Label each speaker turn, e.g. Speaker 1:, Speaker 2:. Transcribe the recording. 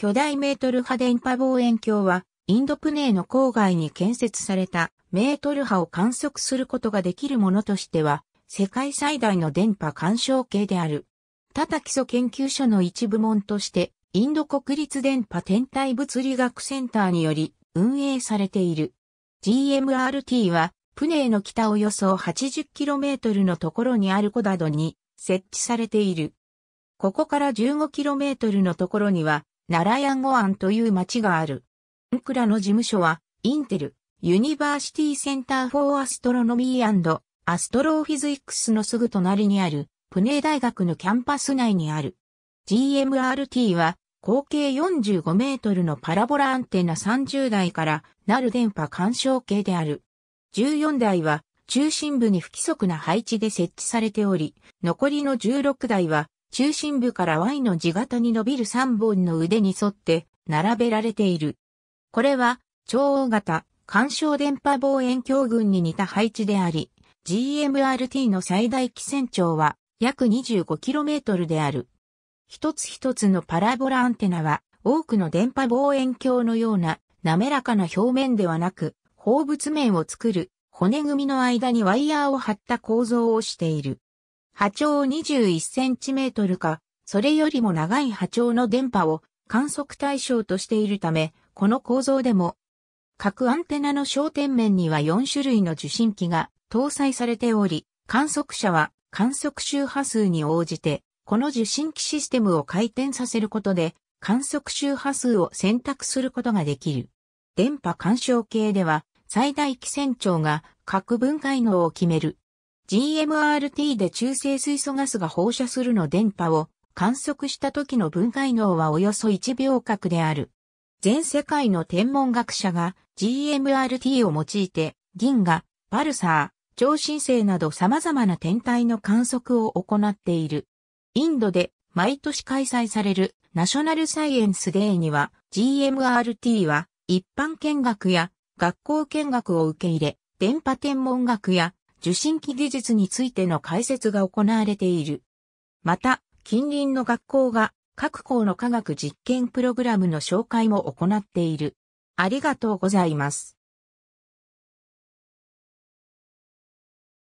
Speaker 1: 巨大メートル波電波望遠鏡は、インドプネーの郊外に建設されたメートル波を観測することができるものとしては、世界最大の電波干渉計である。タタ基礎研究所の一部門として、インド国立電波天体物理学センターにより運営されている。GMRT は、プネーの北およそ 80km のところにあるコダドに設置されている。ここから 15km のところにはナラヤンゴアンという町がある。ンクラの事務所は、インテル、ユニバーシティセンターフォーアストロノミーアストロフィズイクスのすぐ隣にある、プネー大学のキャンパス内にある。GMRT は、合計45メートルのパラボラアンテナ30台からなる電波干渉計である。14台は中心部に不規則な配置で設置されており、残りの16台は中心部から Y の字型に伸びる3本の腕に沿って並べられている。これは超大型干渉電波望遠鏡群に似た配置であり、GMRT の最大基線長は約 25km である。一つ一つのパラボラアンテナは多くの電波望遠鏡のような滑らかな表面ではなく、放物面を作る骨組みの間にワイヤーを張った構造をしている。波長 21cm か、それよりも長い波長の電波を観測対象としているため、この構造でも、各アンテナの焦点面には4種類の受信機が搭載されており、観測者は観測周波数に応じて、この受信機システムを回転させることで、観測周波数を選択することができる。電波干渉計では、最大基線長が各分解能を決める GMRT で中性水素ガスが放射するの電波を観測した時の分解能はおよそ1秒角である。全世界の天文学者が GMRT を用いて銀河、パルサー、超新星など様々な天体の観測を行っている。インドで毎年開催されるナショナルサイエンスデーには GMRT は一般見学や学校見学を受け入れ、電波天文学や受信機技術についての解説が行われている。また、近隣の学校が各校の科学実験プログラムの紹介も行っている。ありがとうございます。